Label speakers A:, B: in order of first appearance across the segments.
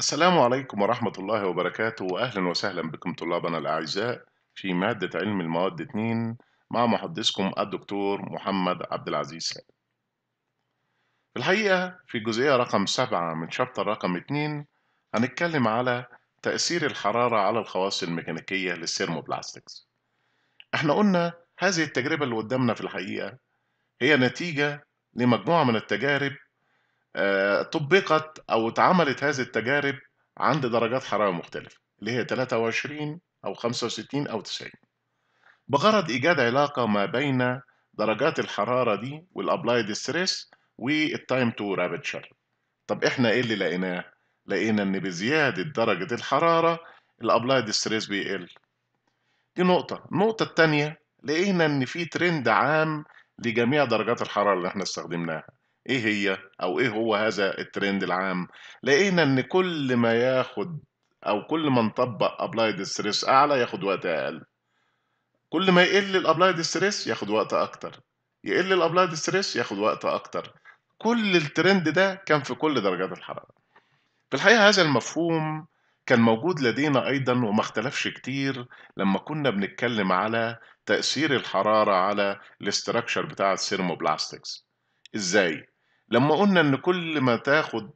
A: السلام عليكم ورحمة الله وبركاته وأهلا وسهلا بكم طلابنا الأعزاء في مادة علم المواد 2 مع محدثكم الدكتور محمد عبد العزيز سالم. في الحقيقة في الجزئية رقم 7 من شابتر رقم 2 هنتكلم على تأثير الحرارة على الخواص الميكانيكية للسيرموبلاستكس. احنا قلنا هذه التجربة اللي قدامنا في الحقيقة هي نتيجة لمجموعة من التجارب آه، طبقت او اتعملت هذه التجارب عند درجات حراره مختلفه اللي هي 23 او 65 او 90 بغرض ايجاد علاقه ما بين درجات الحراره دي والابلايد ستريس والتايم تو رابتشر طب احنا ايه اللي لقيناه لقينا ان بزياده درجه الحراره الابلايد ستريس بيقل دي نقطه النقطه الثانيه لقينا ان في ترند عام لجميع درجات الحراره اللي احنا استخدمناها إيه هي أو إيه هو هذا الترند العام لقينا إن كل ما ياخد أو كل ما نطبق أبلايد ستريس أعلى ياخد وقت أقل كل ما يقل الأبلايد ستريس ياخد وقت أكتر يقل الأبلايد ستريس ياخد وقت أكتر كل الترند ده كان في كل درجات الحرارة في الحقيقة هذا المفهوم كان موجود لدينا أيضا وما اختلفش كتير لما كنا بنتكلم على تأثير الحرارة على الاستراكشر بتاع السيرموبلاستكس ازاي لما قلنا ان كل ما تاخد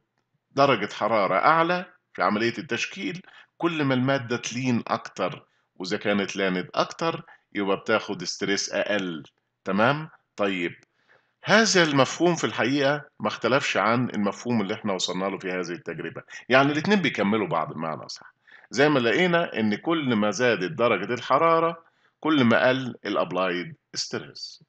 A: درجة حرارة اعلى في عملية التشكيل كل ما المادة تلين اكتر واذا كانت لاند اكتر يبقى بتاخد ستريس اقل تمام طيب هذا المفهوم في الحقيقة ما اختلفش عن المفهوم اللي احنا وصلنا له في هذه التجربة يعني الاتنين بيكملوا بعض بمعنى صح زي ما لقينا ان كل ما زادت درجة الحرارة كل ما قل الابلايد ستريس